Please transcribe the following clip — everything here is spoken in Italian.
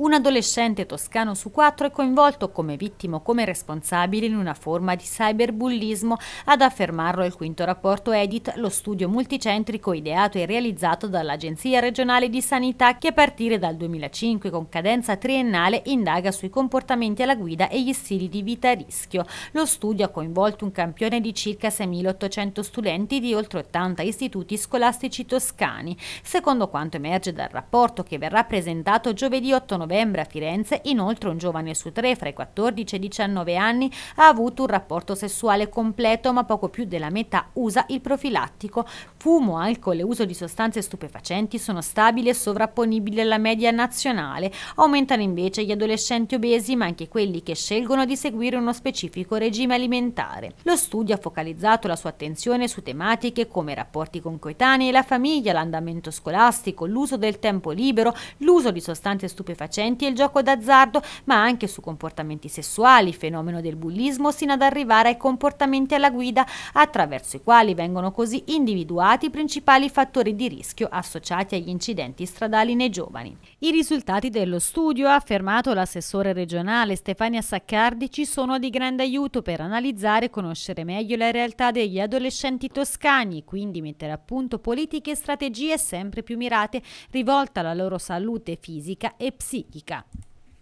Un adolescente toscano su quattro è coinvolto come vittima o come responsabile in una forma di cyberbullismo, ad affermarlo il quinto rapporto Edit, lo studio multicentrico ideato e realizzato dall'Agenzia regionale di sanità che a partire dal 2005 con cadenza triennale indaga sui comportamenti alla guida e gli stili di vita a rischio. Lo studio ha coinvolto un campione di circa 6.800 studenti di oltre 80 istituti scolastici toscani. Secondo quanto emerge dal rapporto che verrà presentato giovedì 8 novembre, novembre a Firenze, inoltre un giovane su tre fra i 14 e i 19 anni ha avuto un rapporto sessuale completo, ma poco più della metà usa il profilattico. Fumo, alcol e uso di sostanze stupefacenti sono stabili e sovrapponibili alla media nazionale. Aumentano invece gli adolescenti obesi, ma anche quelli che scelgono di seguire uno specifico regime alimentare. Lo studio ha focalizzato la sua attenzione su tematiche come i rapporti con coetanei, la famiglia, l'andamento scolastico, l'uso del tempo libero, l'uso di sostanze stupefacenti stupefacenti e il gioco d'azzardo, ma anche su comportamenti sessuali, fenomeno del bullismo, sino ad arrivare ai comportamenti alla guida, attraverso i quali vengono così individuati i principali fattori di rischio associati agli incidenti stradali nei giovani. I risultati dello studio, ha affermato l'assessore regionale Stefania Saccardi, ci sono di grande aiuto per analizzare e conoscere meglio la realtà degli adolescenti toscani, quindi mettere a punto politiche e strategie sempre più mirate rivolte alla loro salute fisica e psichica Y ca.